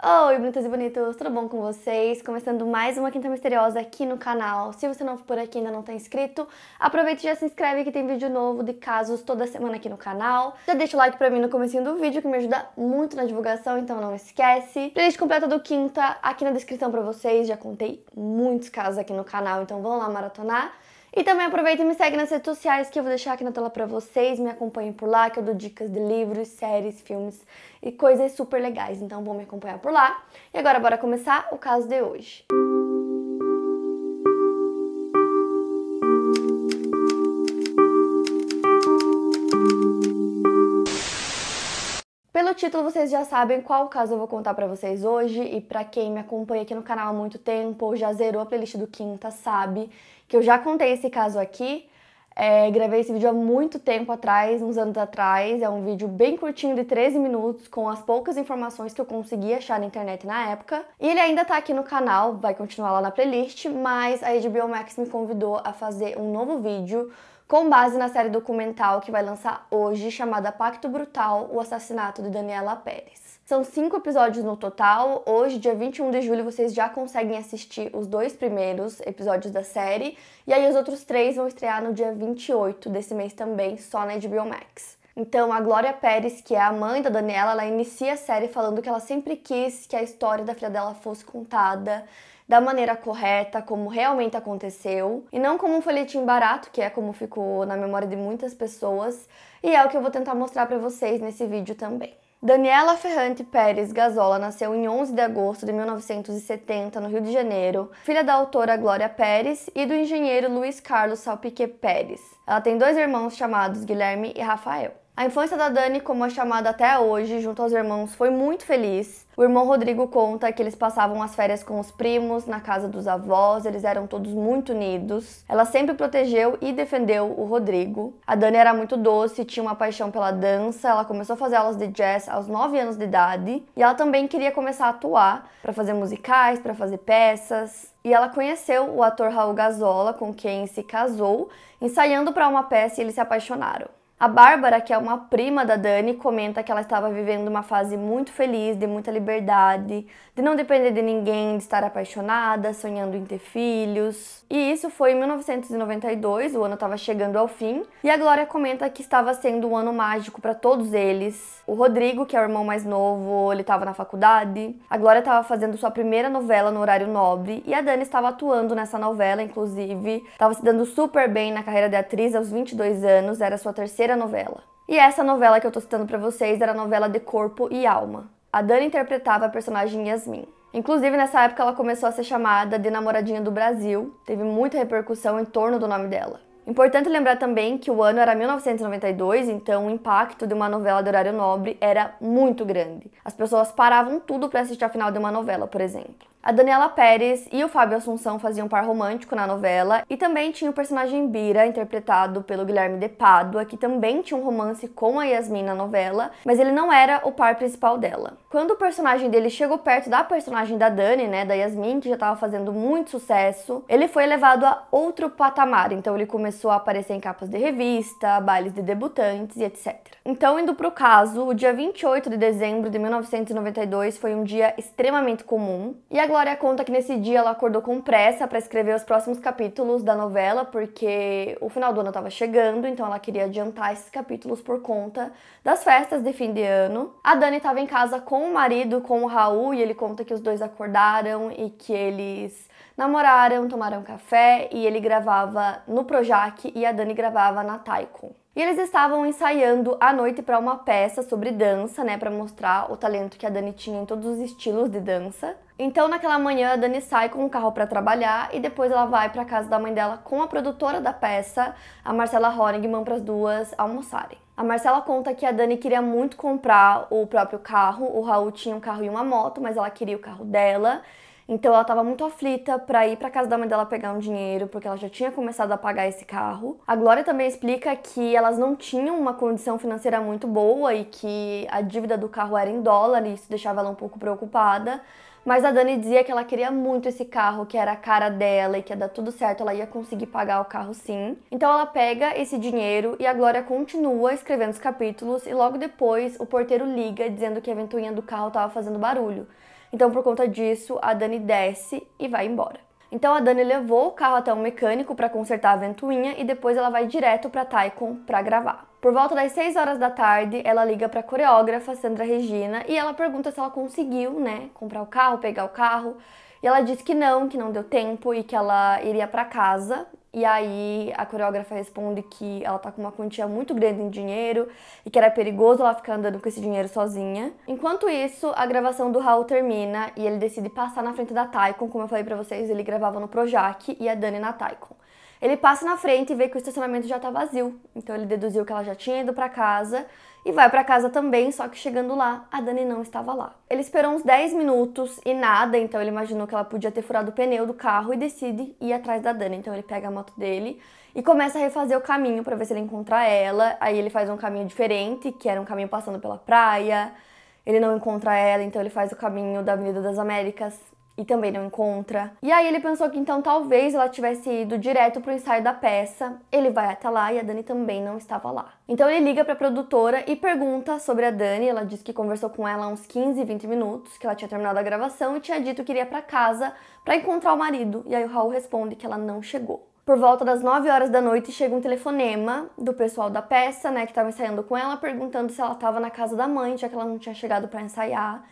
Oi, bonitas e bonitos, tudo bom com vocês? Começando mais uma Quinta Misteriosa aqui no canal. Se você não for por aqui e ainda não está inscrito, aproveita e já se inscreve que tem vídeo novo de casos toda semana aqui no canal. Já deixa o like pra mim no comecinho do vídeo que me ajuda muito na divulgação, então não esquece. Playlist completa do Quinta aqui na descrição pra vocês, já contei muitos casos aqui no canal, então vão lá maratonar. E também aproveita e me segue nas redes sociais que eu vou deixar aqui na tela pra vocês. Me acompanhem por lá, que eu dou dicas de livros, séries, filmes e coisas super legais. Então vão me acompanhar por lá. E agora bora começar o caso de hoje. Música título vocês já sabem qual caso eu vou contar para vocês hoje e para quem me acompanha aqui no canal há muito tempo ou já zerou a playlist do Quinta sabe que eu já contei esse caso aqui. É, gravei esse vídeo há muito tempo atrás, uns anos atrás. É um vídeo bem curtinho de 13 minutos, com as poucas informações que eu consegui achar na internet na época. E ele ainda tá aqui no canal, vai continuar lá na playlist, mas a HBO Max me convidou a fazer um novo vídeo com base na série documental que vai lançar hoje, chamada Pacto Brutal: O Assassinato de Daniela Pérez. São cinco episódios no total. Hoje, dia 21 de julho, vocês já conseguem assistir os dois primeiros episódios da série. E aí, os outros três vão estrear no dia 28 desse mês também, só na HBO Max. Então, a Glória Pérez, que é a mãe da Daniela, ela inicia a série falando que ela sempre quis que a história da filha dela fosse contada da maneira correta, como realmente aconteceu, e não como um folhetim barato, que é como ficou na memória de muitas pessoas, e é o que eu vou tentar mostrar para vocês nesse vídeo também. Daniela Ferrante Pérez Gazola nasceu em 11 de agosto de 1970 no Rio de Janeiro, filha da autora Glória Pérez e do engenheiro Luiz Carlos Salpique Pérez. Ela tem dois irmãos chamados Guilherme e Rafael. A infância da Dani, como é chamada até hoje, junto aos irmãos, foi muito feliz. O irmão Rodrigo conta que eles passavam as férias com os primos, na casa dos avós, eles eram todos muito unidos. Ela sempre protegeu e defendeu o Rodrigo. A Dani era muito doce, tinha uma paixão pela dança, ela começou a fazer aulas de jazz aos 9 anos de idade e ela também queria começar a atuar para fazer musicais, para fazer peças. E ela conheceu o ator Raul Gazola, com quem se casou, ensaiando para uma peça e eles se apaixonaram. A Bárbara, que é uma prima da Dani, comenta que ela estava vivendo uma fase muito feliz, de muita liberdade, de não depender de ninguém, de estar apaixonada, sonhando em ter filhos. E isso foi em 1992, o ano estava chegando ao fim, e a Glória comenta que estava sendo um ano mágico para todos eles. O Rodrigo, que é o irmão mais novo, ele estava na faculdade, a Glória estava fazendo sua primeira novela no horário nobre, e a Dani estava atuando nessa novela, inclusive, estava se dando super bem na carreira de atriz aos 22 anos, era sua terceira novela. E essa novela que eu tô citando para vocês era a novela de Corpo e Alma. A Dani interpretava a personagem Yasmin. Inclusive, nessa época, ela começou a ser chamada de Namoradinha do Brasil, teve muita repercussão em torno do nome dela. Importante lembrar também que o ano era 1992, então o impacto de uma novela de horário nobre era muito grande. As pessoas paravam tudo para assistir a final de uma novela, por exemplo. A Daniela Pérez e o Fábio Assunção faziam um par romântico na novela, e também tinha o personagem Bira, interpretado pelo Guilherme de Pádua, que também tinha um romance com a Yasmin na novela, mas ele não era o par principal dela. Quando o personagem dele chegou perto da personagem da Dani, né, da Yasmin, que já estava fazendo muito sucesso, ele foi levado a outro patamar, então ele começou a aparecer em capas de revista, bailes de debutantes e etc. Então, indo para o caso, o dia 28 de dezembro de 1992 foi um dia extremamente comum, e a Glória conta que nesse dia ela acordou com pressa para escrever os próximos capítulos da novela, porque o final do ano estava chegando, então ela queria adiantar esses capítulos por conta das festas de fim de ano. A Dani estava em casa com o marido, com o Raul, e ele conta que os dois acordaram e que eles namoraram, tomaram café, e ele gravava no Projac e a Dani gravava na Taikon. E eles estavam ensaiando à noite para uma peça sobre dança, né, para mostrar o talento que a Dani tinha em todos os estilos de dança. Então, naquela manhã, a Dani sai com o carro para trabalhar e depois ela vai para casa da mãe dela com a produtora da peça, a Marcela Hornigman, para as duas almoçarem. A Marcela conta que a Dani queria muito comprar o próprio carro, o Raul tinha um carro e uma moto, mas ela queria o carro dela. Então ela estava muito aflita para ir para casa da mãe dela pegar um dinheiro, porque ela já tinha começado a pagar esse carro. A Glória também explica que elas não tinham uma condição financeira muito boa e que a dívida do carro era em dólar e isso deixava ela um pouco preocupada. Mas a Dani dizia que ela queria muito esse carro, que era a cara dela e que ia dar tudo certo, ela ia conseguir pagar o carro sim. Então ela pega esse dinheiro e a Glória continua escrevendo os capítulos e logo depois o porteiro liga dizendo que a ventoinha do carro estava fazendo barulho. Então, por conta disso, a Dani desce e vai embora. Então a Dani levou o carro até um mecânico para consertar a ventoinha e depois ela vai direto para Taikon para gravar. Por volta das 6 horas da tarde, ela liga para a coreógrafa Sandra Regina e ela pergunta se ela conseguiu, né, comprar o carro, pegar o carro. E ela disse que não, que não deu tempo e que ela iria para casa. E aí a coreógrafa responde que ela tá com uma quantia muito grande em dinheiro e que era perigoso ela ficar andando com esse dinheiro sozinha. Enquanto isso, a gravação do Raul termina e ele decide passar na frente da Taikon, como eu falei para vocês, ele gravava no Projac e a Dani na Taikon. Ele passa na frente e vê que o estacionamento já tá vazio, então ele deduziu que ela já tinha ido para casa e vai para casa também, só que chegando lá, a Dani não estava lá. Ele esperou uns 10 minutos e nada, então ele imaginou que ela podia ter furado o pneu do carro e decide ir atrás da Dani. Então ele pega a moto dele e começa a refazer o caminho para ver se ele encontra ela. Aí ele faz um caminho diferente, que era um caminho passando pela praia. Ele não encontra ela, então ele faz o caminho da Avenida das Américas, e também não encontra. E aí ele pensou que então talvez ela tivesse ido direto pro ensaio da peça. Ele vai até lá e a Dani também não estava lá. Então ele liga para a produtora e pergunta sobre a Dani. Ela diz que conversou com ela há uns 15, 20 minutos, que ela tinha terminado a gravação e tinha dito que iria para casa para encontrar o marido. E aí o Raul responde que ela não chegou. Por volta das 9 horas da noite chega um telefonema do pessoal da peça, né, que estava ensaiando com ela, perguntando se ela estava na casa da mãe, já que ela não tinha chegado para ensaiar.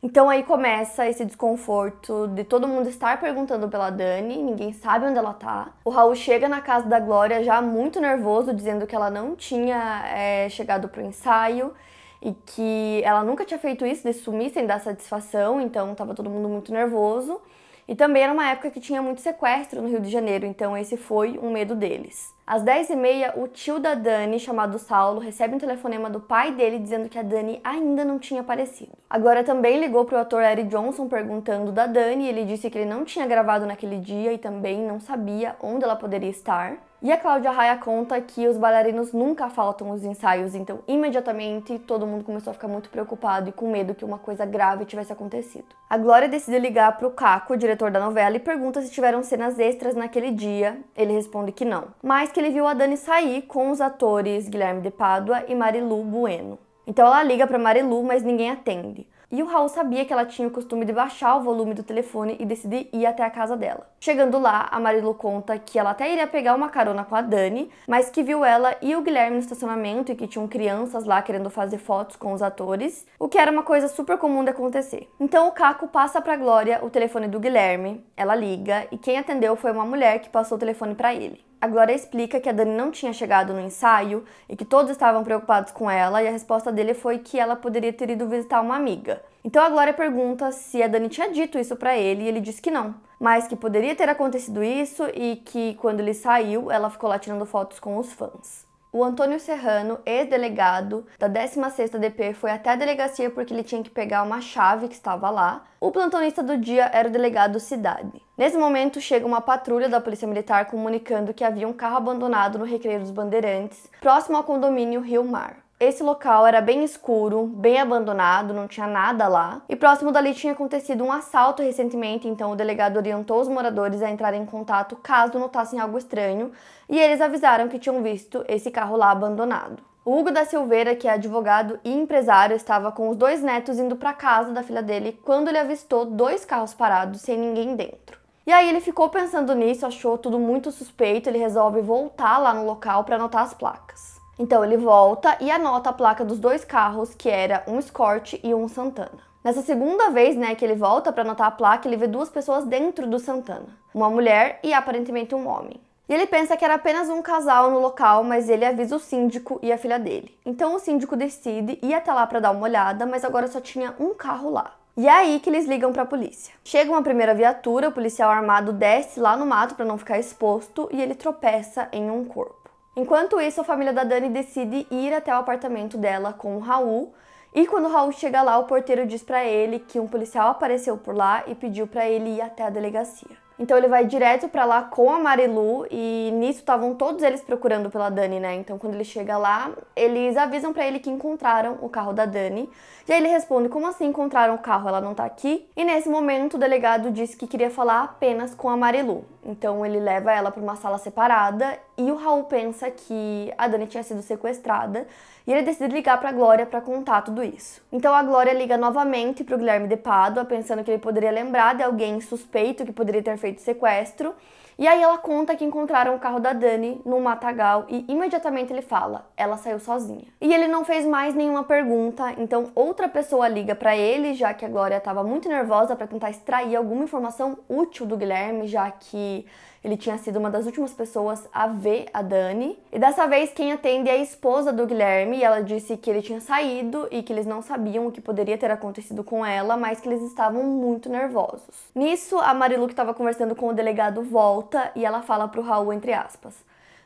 Então aí começa esse desconforto de todo mundo estar perguntando pela Dani, ninguém sabe onde ela tá. O Raul chega na casa da Glória já muito nervoso, dizendo que ela não tinha é, chegado pro ensaio e que ela nunca tinha feito isso de sumir sem dar satisfação, então tava todo mundo muito nervoso. E também era uma época que tinha muito sequestro no Rio de Janeiro, então esse foi um medo deles. Às 10h30, o tio da Dani, chamado Saulo, recebe um telefonema do pai dele dizendo que a Dani ainda não tinha aparecido. Agora também ligou para o ator Eric Johnson perguntando da Dani, ele disse que ele não tinha gravado naquele dia e também não sabia onde ela poderia estar. E a Cláudia Raia conta que os bailarinos nunca faltam os ensaios, então imediatamente todo mundo começou a ficar muito preocupado e com medo que uma coisa grave tivesse acontecido. A Glória decide ligar pro Caco, o diretor da novela, e pergunta se tiveram cenas extras naquele dia. Ele responde que não, mas que ele viu a Dani sair com os atores Guilherme de Pádua e Marilu Bueno. Então ela liga para Marilu, mas ninguém atende. E o Raul sabia que ela tinha o costume de baixar o volume do telefone e decidir ir até a casa dela. Chegando lá, a Marilu conta que ela até iria pegar uma carona com a Dani, mas que viu ela e o Guilherme no estacionamento e que tinham crianças lá querendo fazer fotos com os atores, o que era uma coisa super comum de acontecer. Então o Caco passa para Glória o telefone do Guilherme, ela liga e quem atendeu foi uma mulher que passou o telefone para ele. A Glória explica que a Dani não tinha chegado no ensaio e que todos estavam preocupados com ela, e a resposta dele foi que ela poderia ter ido visitar uma amiga. Então a Glória pergunta se a Dani tinha dito isso para ele e ele diz que não, mas que poderia ter acontecido isso e que quando ele saiu, ela ficou lá tirando fotos com os fãs. O Antônio Serrano, ex-delegado da 16ª DP, foi até a delegacia porque ele tinha que pegar uma chave que estava lá. O plantonista do dia era o delegado Cidade. Nesse momento, chega uma patrulha da Polícia Militar comunicando que havia um carro abandonado no Recreio dos Bandeirantes, próximo ao condomínio Rio Mar. Esse local era bem escuro, bem abandonado, não tinha nada lá. E próximo dali tinha acontecido um assalto recentemente, então o delegado orientou os moradores a entrarem em contato caso notassem algo estranho, e eles avisaram que tinham visto esse carro lá abandonado. O Hugo da Silveira, que é advogado e empresário, estava com os dois netos indo para casa da filha dele quando ele avistou dois carros parados sem ninguém dentro. E aí ele ficou pensando nisso, achou tudo muito suspeito, ele resolve voltar lá no local para anotar as placas. Então ele volta e anota a placa dos dois carros, que era um Escort e um Santana. Nessa segunda vez, né, que ele volta para anotar a placa, ele vê duas pessoas dentro do Santana, uma mulher e aparentemente um homem. E ele pensa que era apenas um casal no local, mas ele avisa o síndico e a filha dele. Então o síndico decide ir até lá para dar uma olhada, mas agora só tinha um carro lá. E é aí que eles ligam para a polícia. Chega uma primeira viatura, o policial armado desce lá no mato para não ficar exposto e ele tropeça em um corpo. Enquanto isso, a família da Dani decide ir até o apartamento dela com o Raul. E quando o Raul chega lá, o porteiro diz para ele que um policial apareceu por lá e pediu para ele ir até a delegacia. Então ele vai direto para lá com a Marilu e nisso estavam todos eles procurando pela Dani, né? Então quando ele chega lá, eles avisam para ele que encontraram o carro da Dani. E aí ele responde: "Como assim encontraram o carro? Ela não tá aqui?". E nesse momento o delegado diz que queria falar apenas com a Marilu. Então ele leva ela para uma sala separada e o Raul pensa que a Dani tinha sido sequestrada e ele decide ligar para a Glória para contar tudo isso. Então a Glória liga novamente para o Guilherme de Pádua, pensando que ele poderia lembrar de alguém suspeito que poderia ter feito sequestro. E aí ela conta que encontraram o carro da Dani no matagal e imediatamente ele fala: "Ela saiu sozinha". E ele não fez mais nenhuma pergunta, então outra pessoa liga para ele, já que a Glória estava muito nervosa para tentar extrair alguma informação útil do Guilherme, já que ele tinha sido uma das últimas pessoas a ver a Dani. E dessa vez quem atende é a esposa do Guilherme e ela disse que ele tinha saído e que eles não sabiam o que poderia ter acontecido com ela, mas que eles estavam muito nervosos. Nisso, a Marilu que estava conversando com o delegado volta e ela fala para o Raul entre aspas: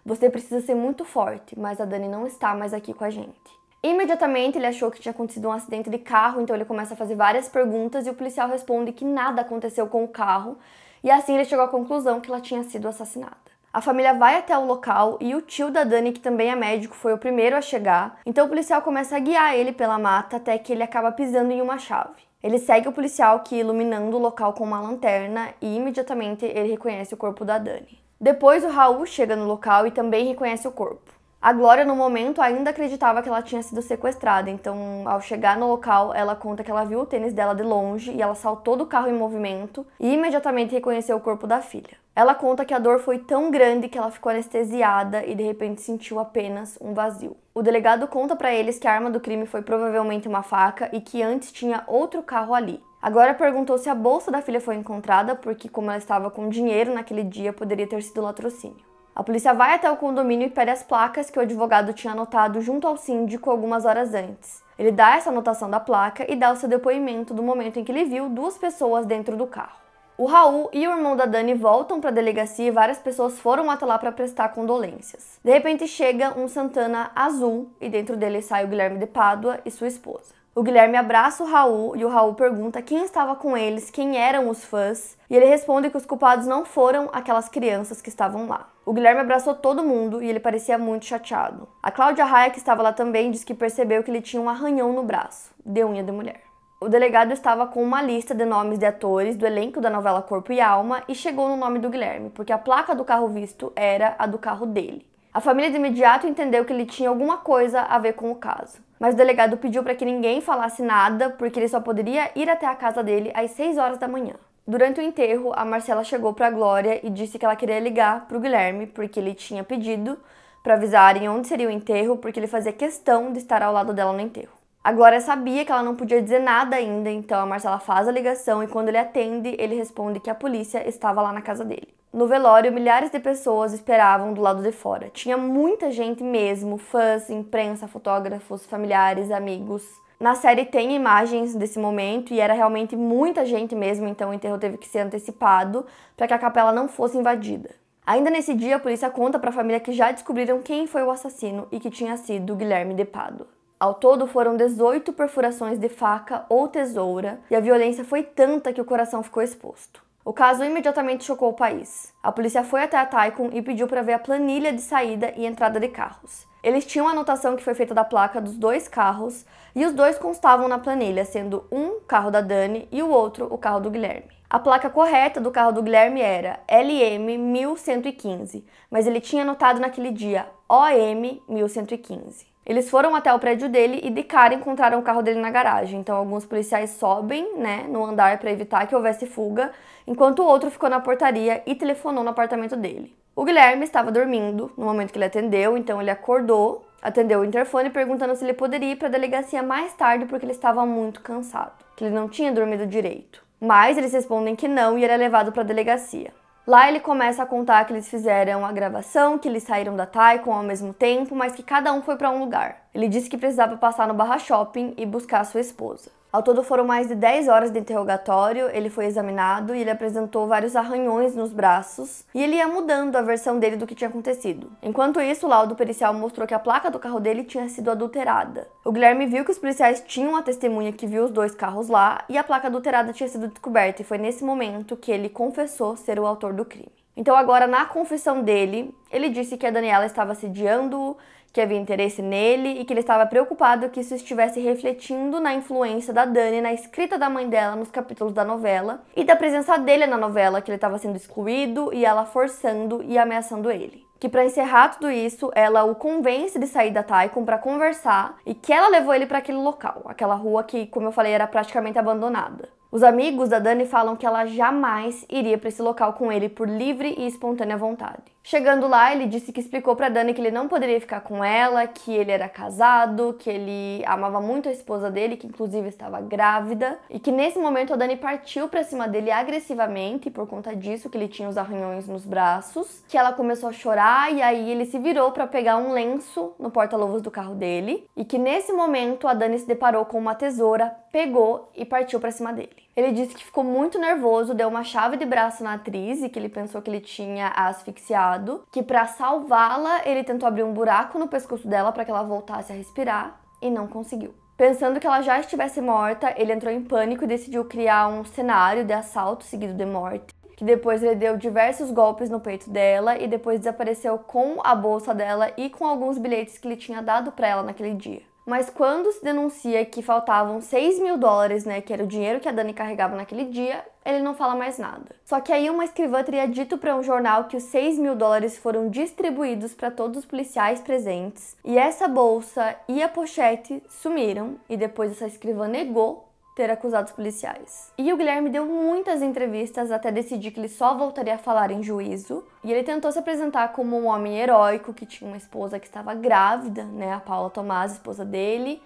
"Você precisa ser muito forte, mas a Dani não está mais aqui com a gente." Imediatamente ele achou que tinha acontecido um acidente de carro, então ele começa a fazer várias perguntas e o policial responde que nada aconteceu com o carro, e assim ele chegou à conclusão que ela tinha sido assassinada. A família vai até o local e o tio da Dani, que também é médico, foi o primeiro a chegar. Então o policial começa a guiar ele pela mata até que ele acaba pisando em uma chave. Ele segue o policial que iluminando o local com uma lanterna e imediatamente ele reconhece o corpo da Dani. Depois o Raul chega no local e também reconhece o corpo. A Glória, no momento, ainda acreditava que ela tinha sido sequestrada, então, ao chegar no local, ela conta que ela viu o tênis dela de longe e ela saltou do carro em movimento e imediatamente reconheceu o corpo da filha. Ela conta que a dor foi tão grande que ela ficou anestesiada e de repente sentiu apenas um vazio. O delegado conta para eles que a arma do crime foi provavelmente uma faca e que antes tinha outro carro ali. Agora perguntou se a bolsa da filha foi encontrada, porque, como ela estava com dinheiro naquele dia, poderia ter sido latrocínio. A polícia vai até o condomínio e pede as placas que o advogado tinha anotado junto ao síndico algumas horas antes. Ele dá essa anotação da placa e dá o seu depoimento do momento em que ele viu duas pessoas dentro do carro. O Raul e o irmão da Dani voltam para a delegacia e várias pessoas foram até lá para prestar condolências. De repente chega um Santana azul e dentro dele sai o Guilherme de Pádua e sua esposa. O Guilherme abraça o Raul e o Raul pergunta quem estava com eles, quem eram os fãs, e ele responde que os culpados não foram aquelas crianças que estavam lá. O Guilherme abraçou todo mundo e ele parecia muito chateado. A Cláudia Raia, que estava lá também, diz que percebeu que ele tinha um arranhão no braço, de unha de mulher. O delegado estava com uma lista de nomes de atores do elenco da novela Corpo e Alma e chegou no nome do Guilherme, porque a placa do carro visto era a do carro dele. A família de imediato entendeu que ele tinha alguma coisa a ver com o caso mas o delegado pediu para que ninguém falasse nada, porque ele só poderia ir até a casa dele às 6 horas da manhã. Durante o enterro, a Marcela chegou para a Glória e disse que ela queria ligar para o Guilherme, porque ele tinha pedido para avisarem onde seria o enterro, porque ele fazia questão de estar ao lado dela no enterro. A Glória sabia que ela não podia dizer nada ainda, então a Marcela faz a ligação e quando ele atende, ele responde que a polícia estava lá na casa dele. No velório, milhares de pessoas esperavam do lado de fora. Tinha muita gente mesmo, fãs, imprensa, fotógrafos, familiares, amigos. Na série tem imagens desse momento e era realmente muita gente mesmo, então o enterro teve que ser antecipado para que a capela não fosse invadida. Ainda nesse dia, a polícia conta para a família que já descobriram quem foi o assassino e que tinha sido Guilherme de Pado. Ao todo foram 18 perfurações de faca ou tesoura e a violência foi tanta que o coração ficou exposto. O caso imediatamente chocou o país. A polícia foi até a Taikon e pediu para ver a planilha de saída e entrada de carros. Eles tinham a anotação que foi feita da placa dos dois carros e os dois constavam na planilha, sendo um carro da Dani e o outro o carro do Guilherme. A placa correta do carro do Guilherme era LM 1115, mas ele tinha anotado naquele dia OM 1115. Eles foram até o prédio dele e de cara encontraram o carro dele na garagem. Então alguns policiais sobem, né, no andar para evitar que houvesse fuga, enquanto o outro ficou na portaria e telefonou no apartamento dele. O Guilherme estava dormindo no momento que ele atendeu, então ele acordou, atendeu o interfone perguntando se ele poderia ir para a delegacia mais tarde porque ele estava muito cansado, que ele não tinha dormido direito. Mas eles respondem que não e ele é levado para a delegacia. Lá ele começa a contar que eles fizeram a gravação, que eles saíram da Taikon ao mesmo tempo, mas que cada um foi para um lugar. Ele disse que precisava passar no barra shopping e buscar sua esposa. Ao todo foram mais de 10 horas de interrogatório, ele foi examinado e ele apresentou vários arranhões nos braços e ele ia mudando a versão dele do que tinha acontecido. Enquanto isso, o laudo pericial mostrou que a placa do carro dele tinha sido adulterada. O Guilherme viu que os policiais tinham a testemunha que viu os dois carros lá e a placa adulterada tinha sido descoberta e foi nesse momento que ele confessou ser o autor do crime. Então, agora na confissão dele, ele disse que a Daniela estava sediando-o, que havia interesse nele e que ele estava preocupado que isso estivesse refletindo na influência da Dani na escrita da mãe dela nos capítulos da novela e da presença dele na novela, que ele estava sendo excluído e ela forçando e ameaçando ele. Que para encerrar tudo isso, ela o convence de sair da Taikon para conversar e que ela levou ele para aquele local, aquela rua que, como eu falei, era praticamente abandonada. Os amigos da Dani falam que ela jamais iria para esse local com ele por livre e espontânea vontade. Chegando lá, ele disse que explicou para Dani que ele não poderia ficar com ela, que ele era casado, que ele amava muito a esposa dele, que inclusive estava grávida, e que nesse momento a Dani partiu para cima dele agressivamente por conta disso que ele tinha os arranhões nos braços, que ela começou a chorar e aí ele se virou para pegar um lenço no porta-luvas do carro dele, e que nesse momento a Dani se deparou com uma tesoura, pegou e partiu para cima dele. Ele disse que ficou muito nervoso, deu uma chave de braço na atriz e que ele pensou que ele tinha asfixiado, que para salvá-la ele tentou abrir um buraco no pescoço dela para que ela voltasse a respirar e não conseguiu. Pensando que ela já estivesse morta, ele entrou em pânico e decidiu criar um cenário de assalto seguido de morte. Que depois ele deu diversos golpes no peito dela e depois desapareceu com a bolsa dela e com alguns bilhetes que ele tinha dado para ela naquele dia. Mas quando se denuncia que faltavam 6 mil dólares, né, que era o dinheiro que a Dani carregava naquele dia, ele não fala mais nada. Só que aí uma escrivã teria dito para um jornal que os 6 mil dólares foram distribuídos para todos os policiais presentes, e essa bolsa e a pochete sumiram, e depois essa escrivã negou ter acusado os policiais. E o Guilherme deu muitas entrevistas até decidir que ele só voltaria a falar em juízo. E ele tentou se apresentar como um homem heróico que tinha uma esposa que estava grávida, né, a Paula Tomás, esposa dele,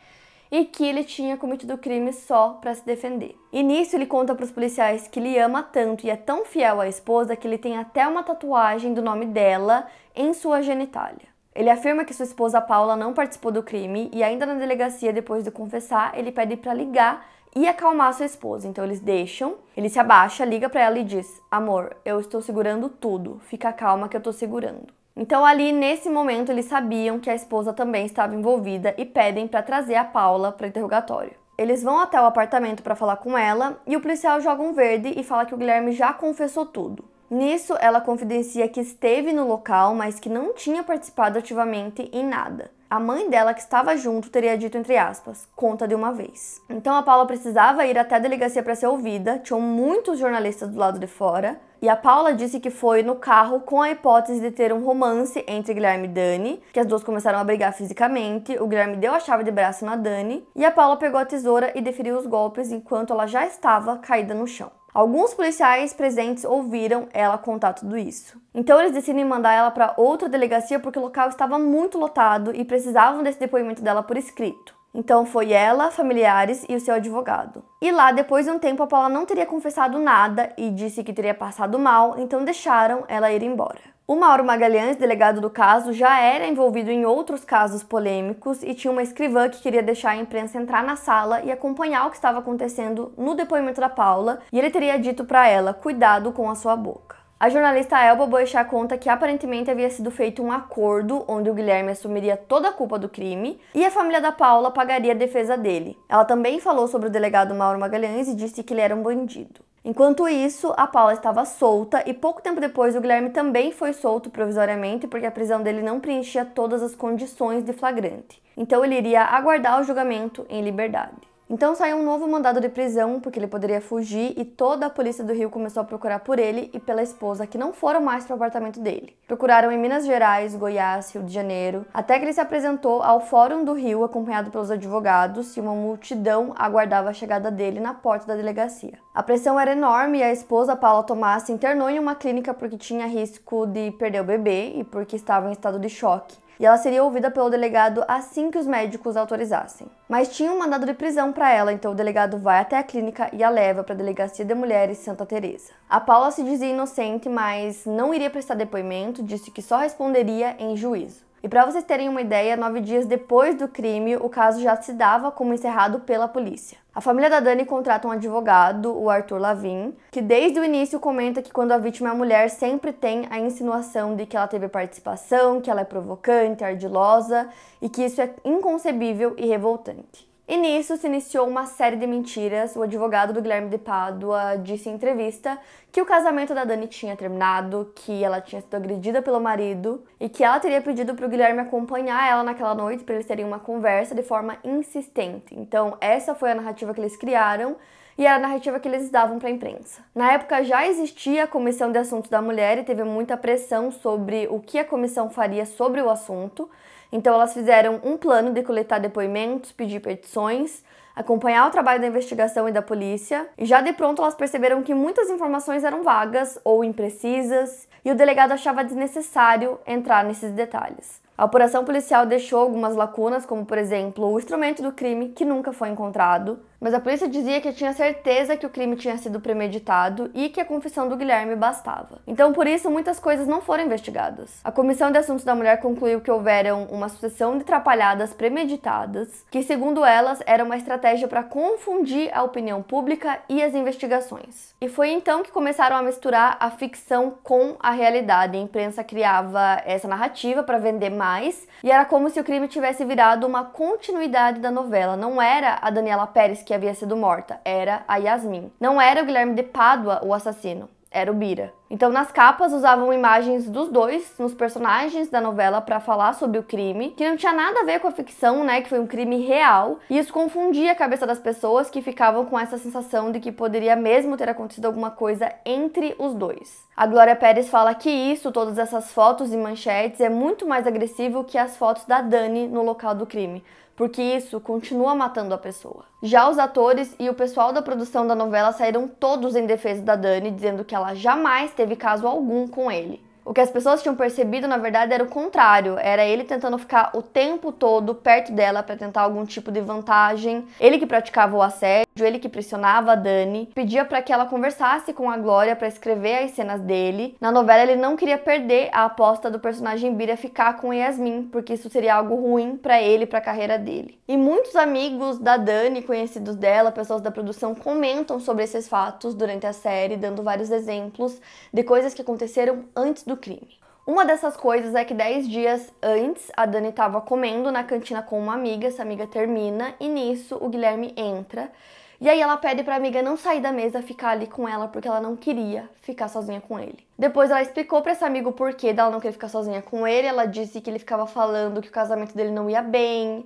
e que ele tinha cometido o crime só para se defender. E nisso ele conta para os policiais que ele ama tanto e é tão fiel à esposa que ele tem até uma tatuagem do nome dela em sua genitália. Ele afirma que sua esposa Paula não participou do crime e ainda na delegacia depois de confessar, ele pede para ligar e acalmar sua esposa. Então eles deixam, ele se abaixa, liga para ela e diz: "Amor, eu estou segurando tudo. Fica calma que eu estou segurando". Então ali nesse momento eles sabiam que a esposa também estava envolvida e pedem para trazer a Paula para interrogatório. Eles vão até o apartamento para falar com ela e o policial joga um verde e fala que o Guilherme já confessou tudo. Nisso, ela confidencia que esteve no local, mas que não tinha participado ativamente em nada. A mãe dela, que estava junto, teria dito entre aspas, conta de uma vez. Então a Paula precisava ir até a delegacia para ser ouvida, tinham muitos jornalistas do lado de fora, e a Paula disse que foi no carro com a hipótese de ter um romance entre Guilherme e Dani, que as duas começaram a brigar fisicamente, o Guilherme deu a chave de braço na Dani, e a Paula pegou a tesoura e deferiu os golpes enquanto ela já estava caída no chão. Alguns policiais presentes ouviram ela contar tudo isso. Então eles decidem mandar ela para outra delegacia porque o local estava muito lotado e precisavam desse depoimento dela por escrito. Então foi ela, familiares e o seu advogado. E lá, depois de um tempo, a Paula não teria confessado nada e disse que teria passado mal, então deixaram ela ir embora. O Mauro Magalhães, delegado do caso, já era envolvido em outros casos polêmicos e tinha uma escrivã que queria deixar a imprensa entrar na sala e acompanhar o que estava acontecendo no depoimento da Paula, e ele teria dito para ela: "Cuidado com a sua boca". A jornalista Elba Boechat conta que aparentemente havia sido feito um acordo onde o Guilherme assumiria toda a culpa do crime e a família da Paula pagaria a defesa dele. Ela também falou sobre o delegado Mauro Magalhães e disse que ele era um bandido. Enquanto isso, a Paula estava solta e pouco tempo depois o Guilherme também foi solto provisoriamente porque a prisão dele não preenchia todas as condições de flagrante. Então ele iria aguardar o julgamento em liberdade. Então saiu um novo mandado de prisão porque ele poderia fugir e toda a polícia do Rio começou a procurar por ele e pela esposa que não foram mais para o apartamento dele. Procuraram em Minas Gerais, Goiás, Rio de Janeiro, até que ele se apresentou ao Fórum do Rio acompanhado pelos advogados e uma multidão aguardava a chegada dele na porta da delegacia. A pressão era enorme e a esposa Paula Tomás se internou em uma clínica porque tinha risco de perder o bebê e porque estava em estado de choque e ela seria ouvida pelo delegado assim que os médicos autorizassem. Mas tinha um mandado de prisão para ela, então o delegado vai até a clínica e a leva para a Delegacia de Mulheres Santa Teresa. A Paula se dizia inocente, mas não iria prestar depoimento, disse que só responderia em juízo. E para vocês terem uma ideia, nove dias depois do crime, o caso já se dava como encerrado pela polícia. A família da Dani contrata um advogado, o Arthur Lavin, que desde o início comenta que quando a vítima é mulher sempre tem a insinuação de que ela teve participação, que ela é provocante, ardilosa e que isso é inconcebível e revoltante. E nisso se iniciou uma série de mentiras. O advogado do Guilherme de Pádua disse em entrevista que o casamento da Dani tinha terminado, que ela tinha sido agredida pelo marido e que ela teria pedido para o Guilherme acompanhar ela naquela noite para eles terem uma conversa de forma insistente. Então, essa foi a narrativa que eles criaram e era a narrativa que eles davam para a imprensa. Na época já existia a Comissão de Assuntos da Mulher e teve muita pressão sobre o que a comissão faria sobre o assunto. Então elas fizeram um plano de coletar depoimentos, pedir petições, acompanhar o trabalho da investigação e da polícia, e já de pronto elas perceberam que muitas informações eram vagas ou imprecisas, e o delegado achava desnecessário entrar nesses detalhes. A apuração policial deixou algumas lacunas, como por exemplo o instrumento do crime, que nunca foi encontrado, mas a polícia dizia que tinha certeza que o crime tinha sido premeditado e que a confissão do Guilherme bastava. Então, por isso, muitas coisas não foram investigadas. A Comissão de Assuntos da Mulher concluiu que houveram uma sucessão de trapalhadas premeditadas, que, segundo elas, era uma estratégia para confundir a opinião pública e as investigações. E foi então que começaram a misturar a ficção com a realidade. A imprensa criava essa narrativa para vender mais, e era como se o crime tivesse virado uma continuidade da novela. Não era a Daniela Pérez que havia sido morta. Era a Yasmin. Não era o Guilherme de Pádua o assassino, era o Bira. Então, nas capas usavam imagens dos dois, nos personagens da novela, para falar sobre o crime, que não tinha nada a ver com a ficção, né? Que foi um crime real. E isso confundia a cabeça das pessoas que ficavam com essa sensação de que poderia mesmo ter acontecido alguma coisa entre os dois. A Glória Pérez fala que isso, todas essas fotos e manchetes, é muito mais agressivo que as fotos da Dani no local do crime porque isso continua matando a pessoa. Já os atores e o pessoal da produção da novela saíram todos em defesa da Dani, dizendo que ela jamais teve caso algum com ele. O que as pessoas tinham percebido, na verdade, era o contrário. Era ele tentando ficar o tempo todo perto dela para tentar algum tipo de vantagem. Ele que praticava o assédio ele que pressionava a Dani, pedia para que ela conversasse com a Glória para escrever as cenas dele. Na novela ele não queria perder a aposta do personagem Bira ficar com Yasmin, porque isso seria algo ruim para ele, para a carreira dele. E muitos amigos da Dani, conhecidos dela, pessoas da produção comentam sobre esses fatos durante a série, dando vários exemplos de coisas que aconteceram antes do crime. Uma dessas coisas é que 10 dias antes a Dani estava comendo na cantina com uma amiga, essa amiga termina e nisso o Guilherme entra. E aí ela pede pra amiga não sair da mesa, ficar ali com ela, porque ela não queria ficar sozinha com ele. Depois ela explicou para esse amigo o porquê dela não querer ficar sozinha com ele, ela disse que ele ficava falando que o casamento dele não ia bem,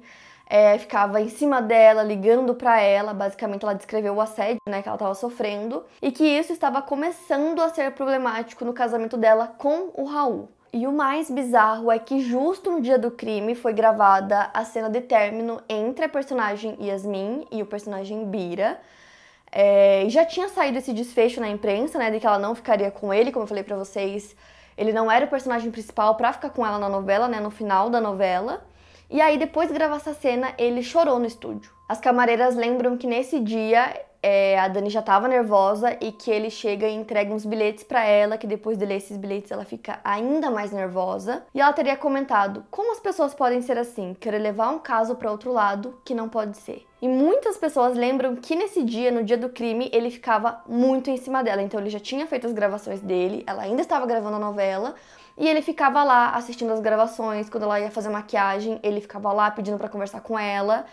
é, ficava em cima dela, ligando para ela. Basicamente, ela descreveu o assédio né, que ela estava sofrendo e que isso estava começando a ser problemático no casamento dela com o Raul. E o mais bizarro é que justo no dia do crime foi gravada a cena de término entre a personagem Yasmin e o personagem Bira. É, já tinha saído esse desfecho na imprensa, né, de que ela não ficaria com ele, como eu falei para vocês, ele não era o personagem principal para ficar com ela na novela, né, no final da novela. E aí, depois de gravar essa cena, ele chorou no estúdio. As camareiras lembram que nesse dia é, a Dani já tava nervosa e que ele chega e entrega uns bilhetes para ela, que depois de ler esses bilhetes ela fica ainda mais nervosa. E ela teria comentado: como as pessoas podem ser assim? Querer levar um caso para outro lado que não pode ser. E muitas pessoas lembram que nesse dia, no dia do crime, ele ficava muito em cima dela. Então ele já tinha feito as gravações dele, ela ainda estava gravando a novela e ele ficava lá assistindo as gravações, quando ela ia fazer maquiagem, ele ficava lá pedindo para conversar com ela.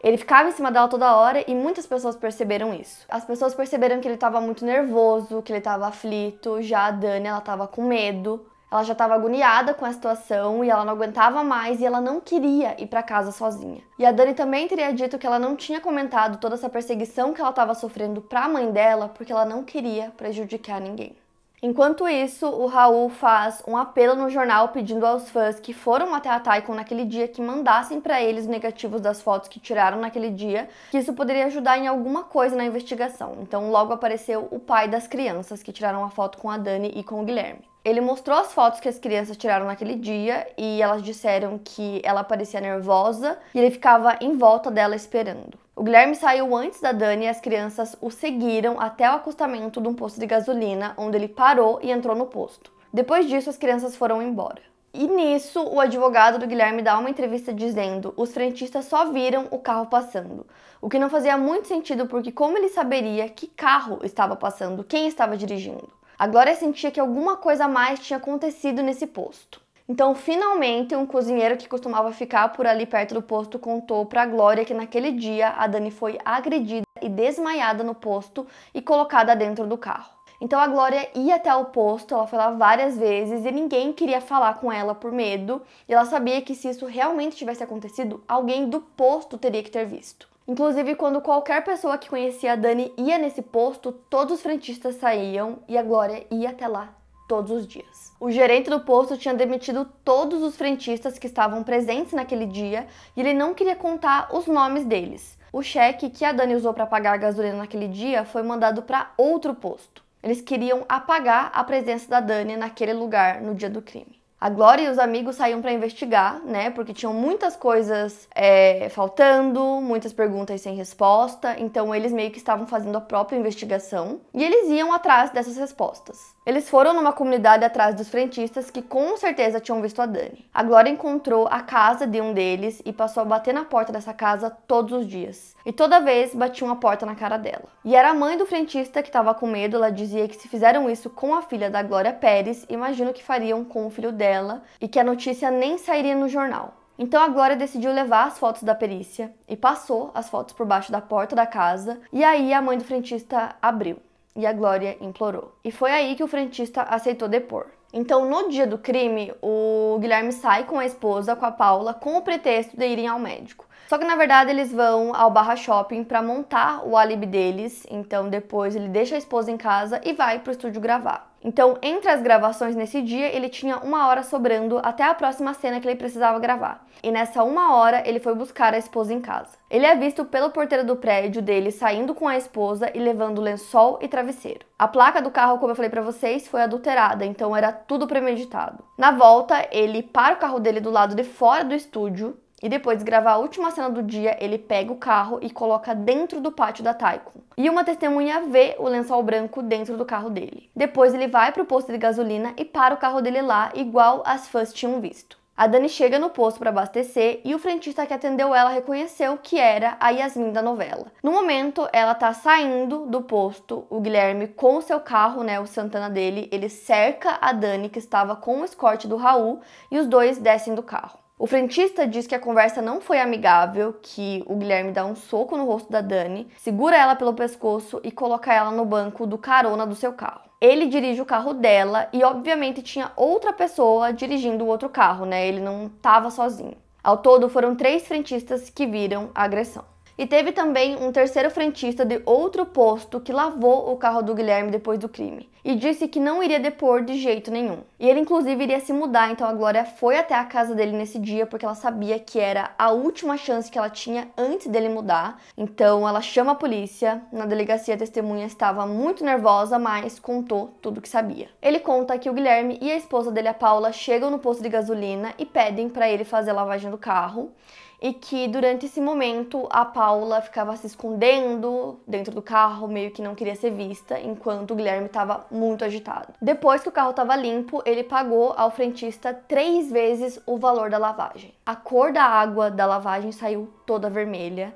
Ele ficava em cima dela toda hora e muitas pessoas perceberam isso. As pessoas perceberam que ele estava muito nervoso, que ele estava aflito. Já a Dani, ela estava com medo. Ela já estava agoniada com a situação e ela não aguentava mais e ela não queria ir para casa sozinha. E a Dani também teria dito que ela não tinha comentado toda essa perseguição que ela estava sofrendo para a mãe dela porque ela não queria prejudicar ninguém. Enquanto isso, o Raul faz um apelo no jornal pedindo aos fãs que foram até a Taikon naquele dia que mandassem para eles negativos das fotos que tiraram naquele dia, que isso poderia ajudar em alguma coisa na investigação. Então, logo apareceu o pai das crianças que tiraram a foto com a Dani e com o Guilherme. Ele mostrou as fotos que as crianças tiraram naquele dia e elas disseram que ela parecia nervosa e ele ficava em volta dela esperando. O Guilherme saiu antes da Dani e as crianças o seguiram até o acostamento de um posto de gasolina, onde ele parou e entrou no posto. Depois disso, as crianças foram embora. E nisso, o advogado do Guilherme dá uma entrevista dizendo: os frentistas só viram o carro passando. O que não fazia muito sentido, porque como ele saberia que carro estava passando, quem estava dirigindo? A Glória é sentia que alguma coisa a mais tinha acontecido nesse posto. Então, finalmente, um cozinheiro que costumava ficar por ali perto do posto contou para a Glória que naquele dia a Dani foi agredida e desmaiada no posto e colocada dentro do carro. Então a Glória ia até o posto, ela foi lá várias vezes e ninguém queria falar com ela por medo. E ela sabia que se isso realmente tivesse acontecido, alguém do posto teria que ter visto. Inclusive, quando qualquer pessoa que conhecia a Dani ia nesse posto, todos os frentistas saíam e a Glória ia até lá todos os dias. O gerente do posto tinha demitido todos os frentistas que estavam presentes naquele dia e ele não queria contar os nomes deles. O cheque que a Dani usou para pagar a gasolina naquele dia foi mandado para outro posto. Eles queriam apagar a presença da Dani naquele lugar no dia do crime. A Glória e os amigos saíam para investigar, né? Porque tinham muitas coisas é, faltando, muitas perguntas sem resposta. Então eles meio que estavam fazendo a própria investigação e eles iam atrás dessas respostas. Eles foram numa comunidade atrás dos frentistas que com certeza tinham visto a Dani. A Glória encontrou a casa de um deles e passou a bater na porta dessa casa todos os dias. E toda vez batiam a porta na cara dela. E era a mãe do frentista que estava com medo, ela dizia que se fizeram isso com a filha da Glória Pérez, imagino que fariam com o filho dela e que a notícia nem sairia no jornal. Então a Glória decidiu levar as fotos da perícia e passou as fotos por baixo da porta da casa, e aí a mãe do frentista abriu e a Glória implorou. E foi aí que o frentista aceitou depor. Então, no dia do crime, o Guilherme sai com a esposa, com a Paula, com o pretexto de irem ao médico. Só que na verdade eles vão ao Barra Shopping para montar o álibi deles, então depois ele deixa a esposa em casa e vai pro estúdio gravar. Então, entre as gravações nesse dia, ele tinha uma hora sobrando até a próxima cena que ele precisava gravar. E nessa uma hora, ele foi buscar a esposa em casa. Ele é visto pelo porteiro do prédio dele saindo com a esposa e levando lençol e travesseiro. A placa do carro, como eu falei para vocês, foi adulterada, então era tudo premeditado. Na volta, ele para o carro dele do lado de fora do estúdio e depois de gravar a última cena do dia, ele pega o carro e coloca dentro do pátio da Tycoon. E uma testemunha vê o lençol branco dentro do carro dele. Depois ele vai pro posto de gasolina e para o carro dele lá, igual as fãs tinham visto. A Dani chega no posto para abastecer e o frentista que atendeu ela reconheceu que era a Yasmin da novela. No momento, ela tá saindo do posto, o Guilherme com o seu carro, né, o Santana dele, ele cerca a Dani que estava com o escorte do Raul e os dois descem do carro. O frentista diz que a conversa não foi amigável, que o Guilherme dá um soco no rosto da Dani, segura ela pelo pescoço e coloca ela no banco do carona do seu carro. Ele dirige o carro dela e, obviamente, tinha outra pessoa dirigindo o outro carro, né? Ele não estava sozinho. Ao todo, foram três frentistas que viram a agressão. E teve também um terceiro frentista de outro posto que lavou o carro do Guilherme depois do crime e disse que não iria depor de jeito nenhum. E ele inclusive iria se mudar, então a Glória foi até a casa dele nesse dia porque ela sabia que era a última chance que ela tinha antes dele mudar. Então ela chama a polícia. Na delegacia a testemunha estava muito nervosa, mas contou tudo que sabia. Ele conta que o Guilherme e a esposa dele, a Paula, chegam no posto de gasolina e pedem para ele fazer a lavagem do carro e que durante esse momento a Paula ficava se escondendo dentro do carro, meio que não queria ser vista, enquanto o Guilherme estava muito agitado. Depois que o carro estava limpo, ele pagou ao frentista três vezes o valor da lavagem. A cor da água da lavagem saiu toda vermelha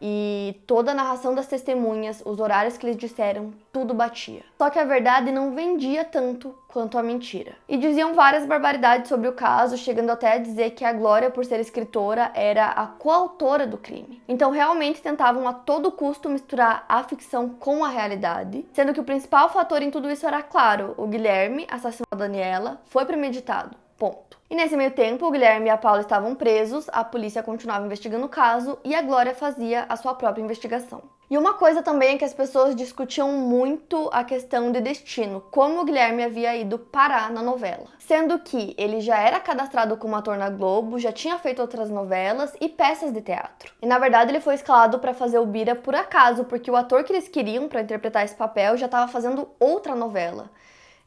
e toda a narração das testemunhas, os horários que eles disseram, tudo batia. Só que a verdade não vendia tanto quanto a mentira. E diziam várias barbaridades sobre o caso, chegando até a dizer que a Glória, por ser escritora, era a coautora do crime. Então realmente tentavam a todo custo misturar a ficção com a realidade, sendo que o principal fator em tudo isso era claro, o Guilherme, assassino da Daniela, foi premeditado. Ponto. E nesse meio tempo, o Guilherme e a Paula estavam presos, a polícia continuava investigando o caso e a Glória fazia a sua própria investigação. E uma coisa também é que as pessoas discutiam muito a questão de destino, como o Guilherme havia ido parar na novela. Sendo que ele já era cadastrado como ator na Globo, já tinha feito outras novelas e peças de teatro. E na verdade ele foi escalado para fazer o Bira por acaso, porque o ator que eles queriam para interpretar esse papel já estava fazendo outra novela.